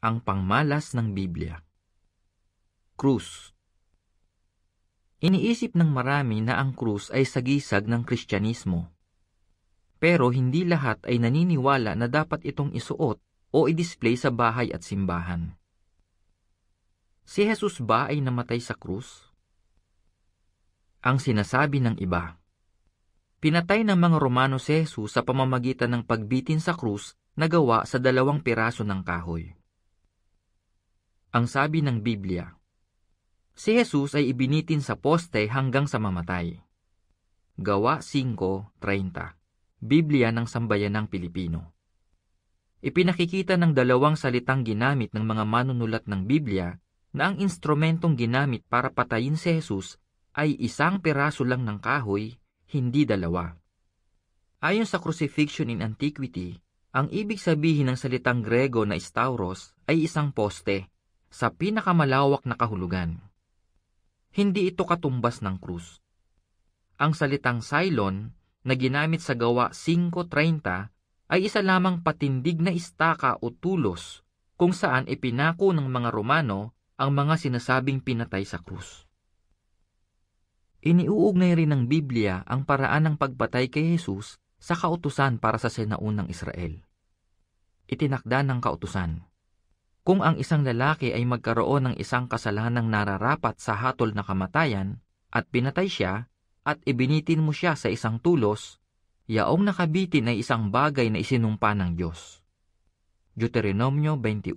ang pangmalas ng Biblia. Krus Iniisip ng marami na ang krus ay sagisag ng Kristyanismo. Pero hindi lahat ay naniniwala na dapat itong isuot o i-display sa bahay at simbahan. Si Jesus ba ay namatay sa krus? Ang sinasabi ng iba. Pinatay ng mga Romano si Jesus sa pamamagitan ng pagbitin sa krus na gawa sa dalawang piraso ng kahoy. Ang sabi ng Biblia, Si Jesus ay ibinitin sa poste hanggang sa mamatay. Gawa 5.30 Biblia ng Sambayan ng Pilipino Ipinakikita ng dalawang salitang ginamit ng mga manunulat ng Biblia na ang instrumentong ginamit para patayin si Jesus ay isang peraso lang ng kahoy, hindi dalawa. Ayon sa Crucifixion in Antiquity, ang ibig sabihin ng salitang Grego na stauros ay isang poste sa pinakamalawak na kahulugan. Hindi ito katumbas ng krus. Ang salitang Cylon na ginamit sa gawa 5.30 ay isa lamang patindig na istaka o tulos kung saan ipinako ng mga Romano ang mga sinasabing pinatay sa krus. Iniuugnay rin ng Biblia ang paraan ng pagpatay kay Jesus sa kautusan para sa senaunang Israel. Itinakda ng kautusan. Kung ang isang lalaki ay magkaroon ng isang kasalanang nararapat sa hatol na kamatayan at pinatay siya at ibinitin mo siya sa isang tulos, yaong nakabitin ay isang bagay na isinumpa ng Diyos. Deuteronomio 21,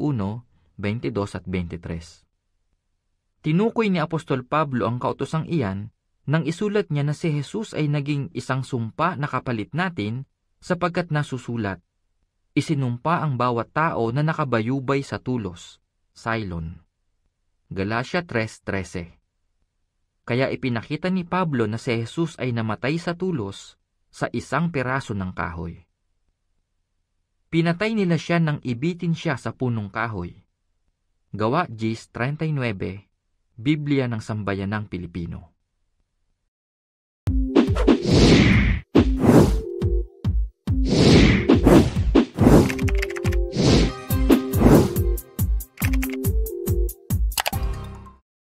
22 at 23 Tinukoy ni Apostol Pablo ang kautosang iyan nang isulat niya na si Jesus ay naging isang sumpa na kapalit natin sapagkat nasusulat, isinumpa ang bawat tao na nakabayubay sa tulos, Silon. Galatia 3.13 Kaya ipinakita ni Pablo na si Jesus ay namatay sa tulos sa isang piraso ng kahoy. Pinatay nila siya nang ibitin siya sa punong kahoy. Gawa 10.39, Biblia ng Sambayanang Pilipino.